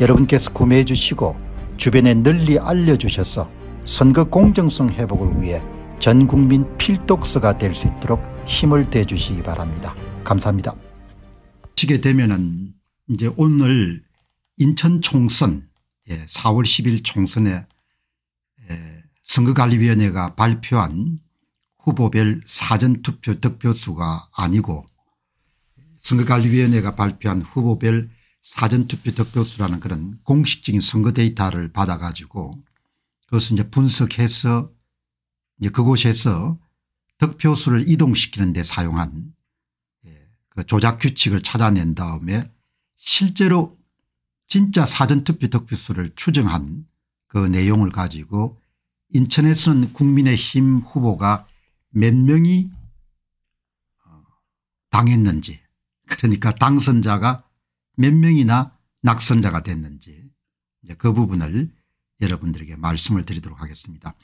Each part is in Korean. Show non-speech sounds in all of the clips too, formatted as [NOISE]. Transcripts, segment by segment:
여러분께서 구매해 주시고 주변에 널리 알려주셔서 선거 공정성 회복을 위해 전국민 필독서가 될 수 있도록 힘을 대주시기 바랍니다. 감사합니다. 시게 되면은 이제 오늘 인천 총선 4월 예, 10일 총선에 예, 선거관리위원회가 발표한 후보별 사전투표 득표수가 아니고 선거관리위원회가 발표한 후보별 사전투표 득표수라는 그런 공식적인 선거 데이터를 받아가지고 그것을 이제 분석해서 이제 그곳에서 득표수를 이동시키는 데 사용한 예, 그 조작 규칙을 찾아낸 다음에 실제로 진짜 사전투표 득표수를 추정한 그 내용을 가지고 인천에서는 국민의힘 후보가 몇 명이 어, 당했는지 그러니까 당선자가 몇 명이나 낙선자가 됐는지 그 부분을 여러분들에게 말씀을 드리도록 하겠습니다.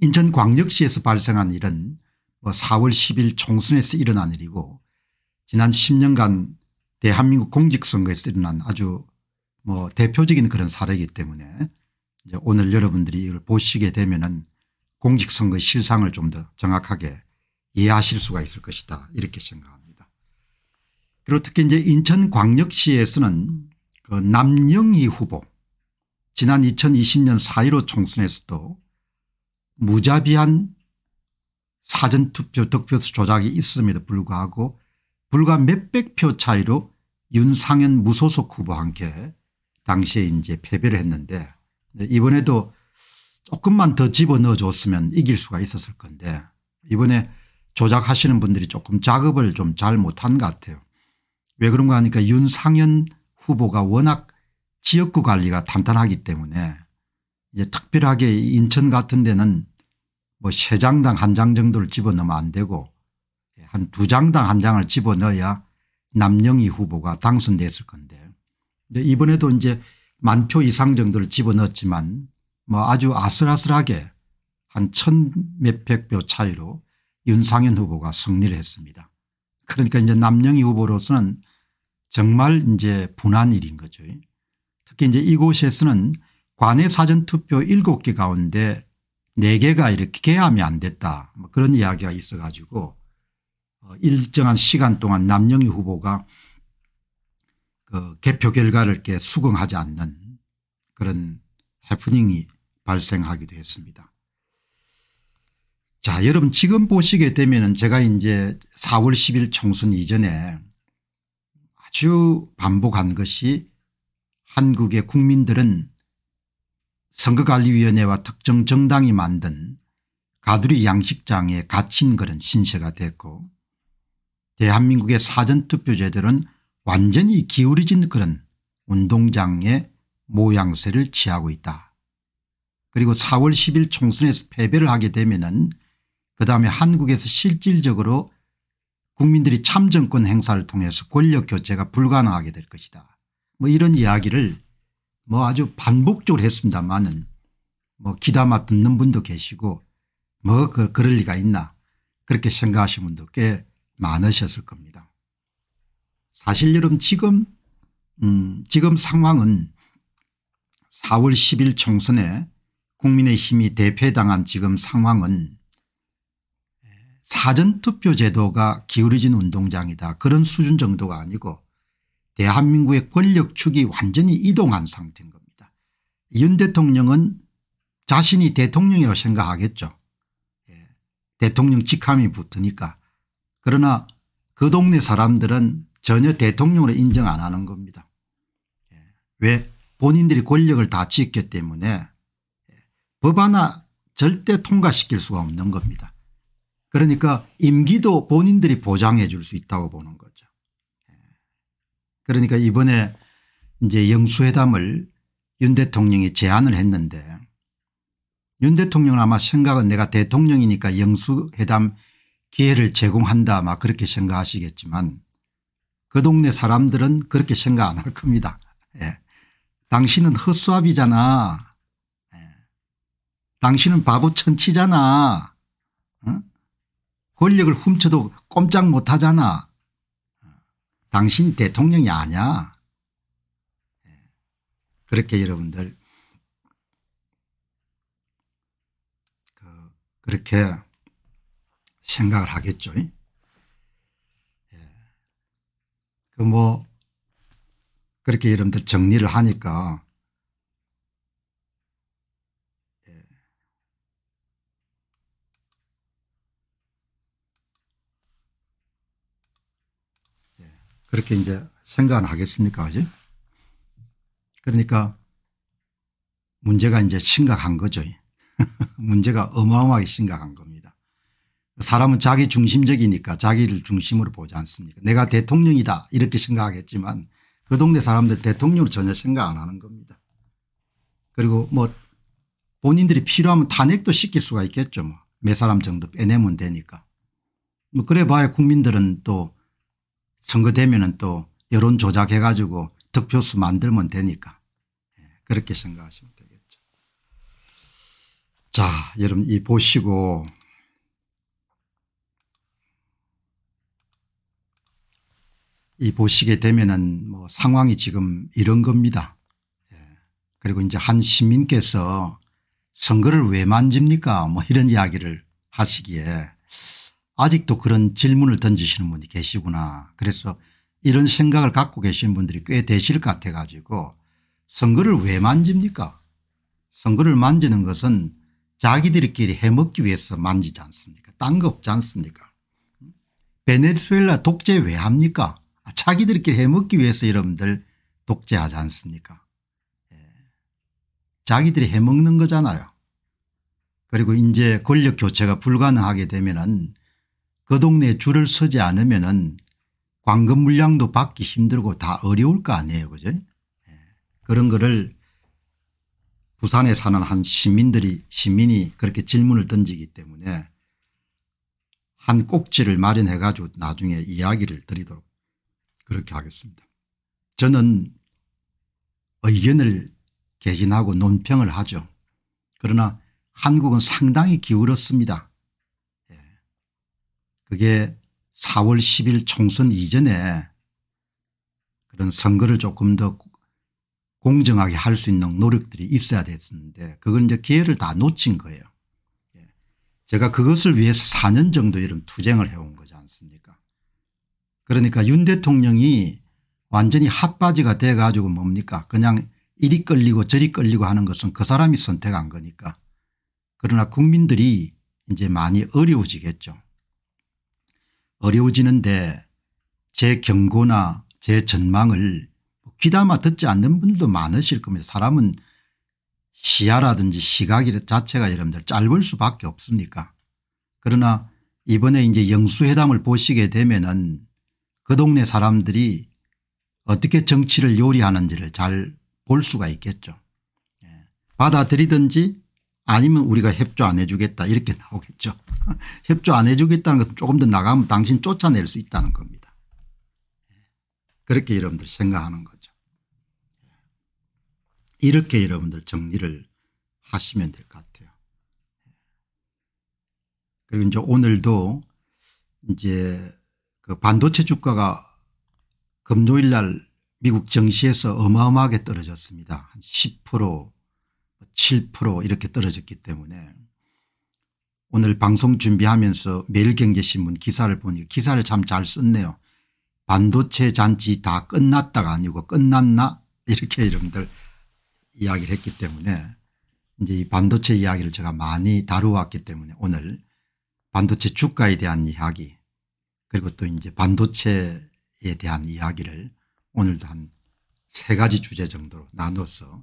인천광역시에서 발생한 일은 뭐 4월 10일 총선에서 일어난 일이고 지난 10년간 대한민국 공직선거에서 일어난 아주 뭐 대표적인 그런 사례이기 때문에 오늘 여러분들이 이걸 보시게 되면은 공직선거 실상을 좀 더 정확하게 이해하실 수가 있을 것이다 이렇게 생각합니다. 그리고 특히 이제 인천광역시에서는 그 남영희 후보 지난 2020년 4.15 총선에서도 무자비한 사전투표 득표수 조작이 있음에도 불구하고 불과 몇백 표 차이로 윤상현 무소속 후보와 함께 당시에 이제 패배를 했는데 이번에도 조금만 더 집어넣어 줬으면 이길 수가 있었을 건데 이번에 조작하시는 분들이 조금 작업을 좀 잘 못한 것 같아요. 왜 그런가 하니까 윤상현 후보가 워낙 지역구 관리가 단단하기 때문에 이제 특별하게 인천 같은 데는 뭐 세 장당 한 장 정도를 집어넣으면 안 되고 한 두 장당 한 장을 집어넣어야 남영희 후보가 당선됐을 건데 근데 이번에도 이제 만 표 이상 정도를 집어넣었지만 뭐 아주 아슬아슬하게 한 천 몇백 표 차이로 윤상현 후보가 승리를 했습니다. 그러니까 이제 남영희 후보로서는 정말 이제 분한 일인 거죠. 특히 이제 이곳에서는 관외 사전투표 7개 가운데 4개가 이렇게 개함이 안 됐다 뭐 그런 이야기가 있어 가지고 어, 일정한 시간 동안 남영희 후보가 그 개표 결과를 이렇게 수긍하지 않는 그런 해프닝이 발생하기도 했습니다. 자 여러분 지금 보시게 되면 은 제가 이제 4월 10일 총선 이전에 자주 반복한 것이 한국의 국민들은 선거관리위원회와 특정 정당이 만든 가두리 양식장에 갇힌 그런 신세가 됐고 대한민국의 사전투표제들은 완전히 기울어진 그런 운동장의 모양새를 취하고 있다. 그리고 4월 10일 총선에서 패배를 하게 되면 은그 다음에 한국에서 실질적으로 국민들이 참정권 행사를 통해서 권력 교체가 불가능하게 될 것이다. 뭐 이런 이야기를 뭐 아주 반복적으로 했습니다만은 뭐 기담아 듣는 분도 계시고 뭐 그, 럴 리가 있나 그렇게 생각하시는 분도 꽤 많으셨을 겁니다. 사실 여러분 지금 음 지금 상황은 4월 10일 총선에 국민의힘이 대패당한 지금 상황은 사전투표 제도가 기울어진 운동장이다 그런 수준 정도가 아니고 대한민국의 권력축이 완전히 이동한 상태인 겁니다. 윤 대통령은 자신이 대통령이라고 생각하겠죠. 예. 대통령 직함이 붙으니까. 그러나 그 동네 사람들은 전혀 대통령으로 인정 안 하는 겁니다. 예. 왜 본인들이 권력을 다 지켰기 때문에 예. 법 하나 절대 통과시킬 수가 없는 겁니다. 그러니까 임기도 본인들이 보장해 줄 수 있다고 보는 거죠. 예. 그러니까 이번에 이제 영수회담을 윤 대통령이 제안을 했는데 윤 대통령은 아마 생각은 내가 대통령이니까 영수회담 기회를 제공한다 아 그렇게 생각하시겠지만 그 동네 사람들은 그렇게 생각 안 할 겁니다. 예. 당신은 헛수압이잖아. 예. 당신은 바보 천치잖아. 어? 권력을 훔쳐도 꼼짝 못하잖아. 당신 대통령이 아니야. 예. 그렇게 여러분들 그 그렇게 생각을 하겠죠. 예. 그뭐 그렇게 여러분들 정리를 하니까 그렇게 이제 생각은 하겠습니까 아직. 그러니까 문제가 이제 심각한 거죠. [LAUGHS] 문제가 어마어마하게 심각한 겁니다. 사람은 자기 중심적이니까 자기를 중심으로 보지 않습니까 내가 대통령이다 이렇게 생각하겠지만 그 동네 사람들 대통령을 전혀 생각 안 하는 겁니다. 그리고 뭐 본인들이 필요하면 탄핵도 시킬 수가 있겠죠. 뭐. 몇 사람 정도 빼내면 되니까. 뭐 그래 봐야 국민들은 또 선거 되면또 여론 조작해 가지고 득표수 만들면 되니까 예, 그렇게 생각하시면 되겠죠. 자 여러분 이 보시고 이 보시게 되면은 뭐 상황이 지금 이런 겁니다. 예, 그리고 이제 한 시민께서 선거를 왜 만집니까 뭐 이런 이야기를 하시기에 아직도 그런 질문을 던지시는 분이 계시구나. 그래서 이런 생각을 갖고 계신 분들이 꽤 되실 것 같아 가지고 선거를 왜 만집니까 선거를 만지는 것은 자기들끼리 해먹기 위해서 만지지 않습니까 딴 거 없지 않습니까 베네수엘라 독재 왜 합니까 아, 자기들끼리 해먹기 위해서 여러분들 독재하지 않습니까 예. 자기들이 해먹는 거잖아요 그리고 이제 권력 교체가 불가능하게 되면 은그 동네 에 줄을 서지 않으면은 광금 물량도 받기 힘들고 다 어려울 거 아니에요. 그죠? 예. 그런 거를 부산에 사는 한 시민들이 시민이 그렇게 질문을 던지기 때문에 한 꼭지를 마련해 가지고 나중에 이야기를 드리도록 그렇게 하겠습니다. 저는 의견을 개진하고 논평을 하죠. 그러나 한국은 상당히 기울었습니다. 그게 4월 10일 총선 이전에 그런 선거를 조금 더 공정하게 할 수 있는 노력들이 있어야 됐었는데 그걸 이제 기회를 다 놓친 거예요. 예. 제가 그것을 위해서 4년 정도 이런 투쟁을 해온 거지 않습니까 그러니까 윤 대통령이 완전히 핫바지가 돼 가지고 뭡니까 그냥 이리 끌리고 저리 끌리고 하는 것은 그 사람이 선택한 거니까 그러나 국민들이 이제 많이 어려워지겠죠. 어려워지는데 제 경고나 제 전망을 귀담아 듣지 않는 분도 많으실 겁니다. 사람은 시야라든지 시각 자체가 여러분들 짧을 수밖에 없습니까 그러나 이번에 이제 영수회담을 보시게 되면은 그 동네 사람들이 어떻게 정치를 요리하는지를 잘 볼 수가 있겠죠. 예. 받아들이든지 아니면 우리가 협조 안 해주겠다 이렇게 [LAUGHS] 나오겠죠. 협조 안 해주겠다는 것은 조금 더 나가면 당신 쫓아낼 수 있다는 겁니다. 그렇게 여러분들 생각하는 거죠. 이렇게 여러분들 정리를 하시면 될 것 같아요. 그리고 이제 오늘도 이제 그 반도체 주가가 금요일 날 미국 정시에서 어마어마하게 떨어졌습니다. 한10% 7% 뭐 이렇게 떨어졌기 때문에 오늘 방송 준비하면서 매일경제신문 기사를 보니 기사를 참 잘 썼네요. 반도체 잔치 다 끝났다가 아니고 끝났나 이렇게 여러분들 이야기를 했기 때문에 이제 이 반도체 이야기를 제가 많이 다루었기 때문에 오늘 반도체 주가에 대한 이야기 그리고 또 이제 반도체에 대한 이야기를 오늘도 한 세 가지 주제 정도로 나눠서